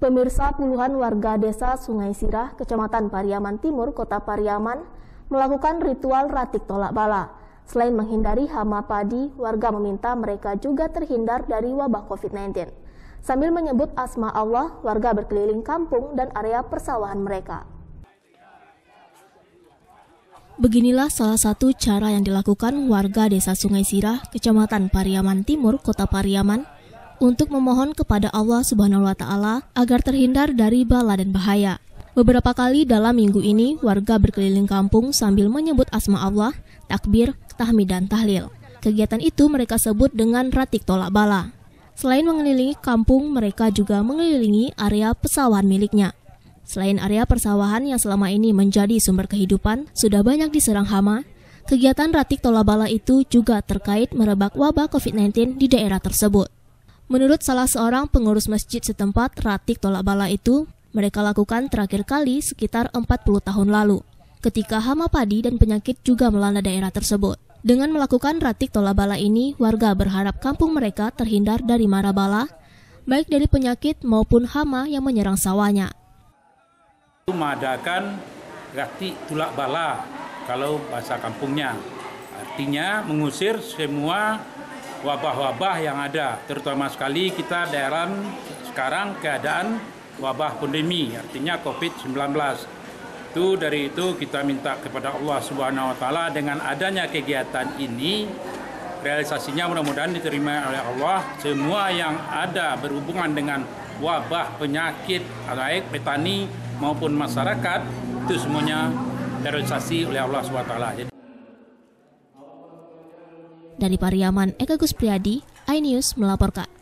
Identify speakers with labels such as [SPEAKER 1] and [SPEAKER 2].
[SPEAKER 1] Pemirsa puluhan warga desa Sungai Sirah, Kecamatan Pariaman Timur, Kota Pariaman, melakukan ritual ratik tolak bala. Selain menghindari hama padi, warga meminta mereka juga terhindar dari wabah COVID-19. Sambil menyebut asma Allah, warga berkeliling kampung dan area persawahan mereka. Beginilah salah satu cara yang dilakukan warga desa Sungai Sirah, Kecamatan Pariaman Timur, Kota Pariaman, untuk memohon kepada Allah Subhanahu wa taala agar terhindar dari bala dan bahaya. Beberapa kali dalam minggu ini, warga berkeliling kampung sambil menyebut asma Allah, takbir, tahmid, dan tahlil. Kegiatan itu mereka sebut dengan ratik tolak bala. Selain mengelilingi kampung, mereka juga mengelilingi area pesawahan miliknya. Selain area persawahan yang selama ini menjadi sumber kehidupan, sudah banyak diserang hama, kegiatan ratik tolak bala itu juga terkait merebak wabah COVID-19 di daerah tersebut. Menurut salah seorang pengurus masjid setempat, Ratik Tolak Bala itu mereka lakukan terakhir kali sekitar 40 tahun lalu, ketika hama padi dan penyakit juga melanda daerah tersebut. Dengan melakukan Ratik Tolak Bala ini, warga berharap kampung mereka terhindar dari mara bala, baik dari penyakit maupun hama yang menyerang sawahnya.
[SPEAKER 2] Madakan Ratik tolak Bala, kalau bahasa kampungnya. Artinya mengusir semua wabah-wabah yang ada, terutama sekali kita daerah sekarang keadaan wabah pandemi, artinya COVID-19. Itu dari itu kita minta kepada Allah Subhanahu wa taala dengan adanya kegiatan ini realisasinya mudah-mudahan diterima oleh Allah semua yang ada berhubungan dengan wabah penyakit baik petani maupun masyarakat itu semuanya realisasi oleh Allah SWT. Jadi
[SPEAKER 1] dari Pariaman, Eka Gus Priadi, iNews melaporkan.